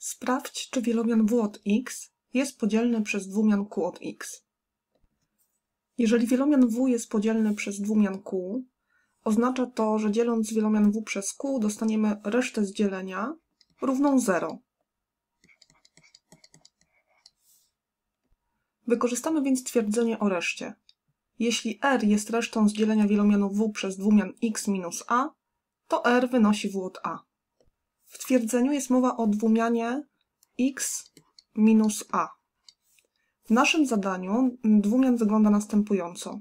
Sprawdź, czy wielomian w od x jest podzielny przez dwumian q od x. Jeżeli wielomian w jest podzielny przez dwumian q, oznacza to, że dzieląc wielomian w przez q dostaniemy resztę z dzielenia równą 0. Wykorzystamy więc twierdzenie o reszcie. Jeśli r jest resztą z dzielenia wielomianu w przez dwumian x minus a, to r wynosi w od a. W twierdzeniu jest mowa o dwumianie x minus a. W naszym zadaniu dwumian wygląda następująco.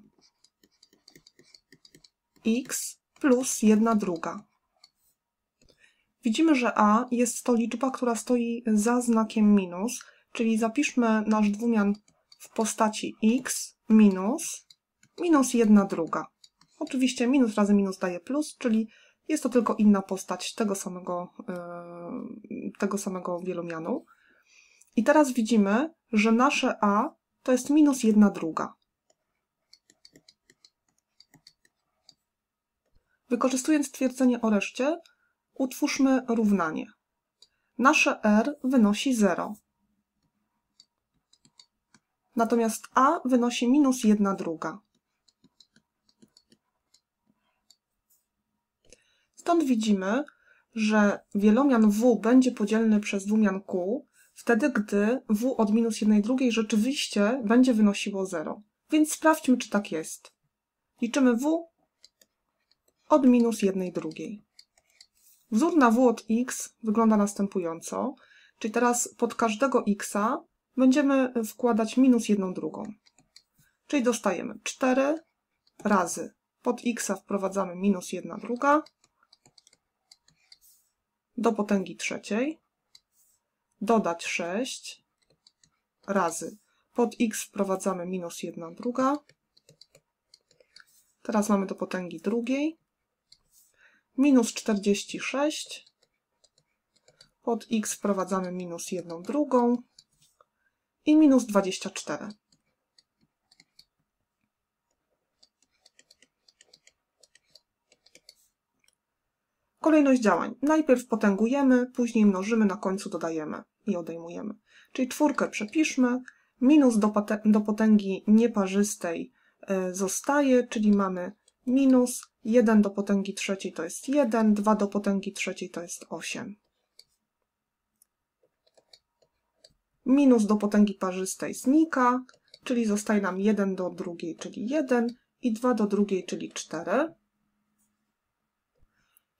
x plus 1 druga. Widzimy, że a jest to liczba, która stoi za znakiem minus, czyli zapiszmy nasz dwumian w postaci x minus minus 1 druga. Oczywiście minus razy minus daje plus, czyli jest to tylko inna postać tego samego, e, tego samego wielomianu. I teraz widzimy, że nasze a to jest minus jedna druga. Wykorzystując twierdzenie o reszcie, utwórzmy równanie. Nasze r wynosi 0. Natomiast a wynosi minus jedna druga. Stąd widzimy, że wielomian w będzie podzielny przez dwumian q wtedy, gdy w od minus jednej drugiej rzeczywiście będzie wynosiło 0. Więc sprawdźmy, czy tak jest. Liczymy w od minus jednej drugiej. Wzór na w od x wygląda następująco, czyli teraz pod każdego xa będziemy wkładać minus jedną drugą. Czyli dostajemy 4 razy pod x wprowadzamy minus jedna druga do potęgi trzeciej, dodać 6 razy pod x wprowadzamy minus 1 druga. Teraz mamy do potęgi drugiej. Minus 46. Pod x wprowadzamy minus 1 drugą. I minus 24. Kolejność działań. Najpierw potęgujemy, później mnożymy, na końcu dodajemy i odejmujemy. Czyli czwórkę przepiszmy, minus do, do potęgi nieparzystej e, zostaje, czyli mamy minus 1 do potęgi trzeciej to jest 1, 2 do potęgi trzeciej to jest 8. Minus do potęgi parzystej znika, czyli zostaje nam 1 do drugiej, czyli 1 i 2 do drugiej, czyli 4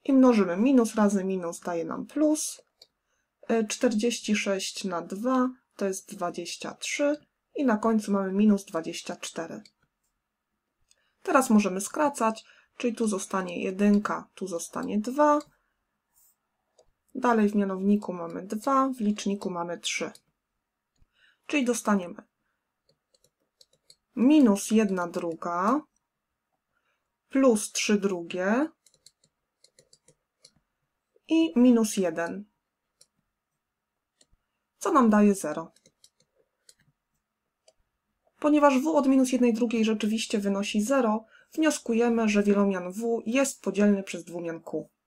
i mnożymy minus razy minus daje nam plus. 46 e, na 2 to jest 23 i na końcu mamy minus 24. Teraz możemy skracać, czyli tu zostanie 1, tu zostanie 2. Dalej w mianowniku mamy 2, w liczniku mamy 3. Czyli dostaniemy minus 1 druga plus 3 drugie i minus 1, co nam daje 0. Ponieważ w od minus 1 drugiej rzeczywiście wynosi 0, wnioskujemy, że wielomian w jest podzielny przez dwumian q.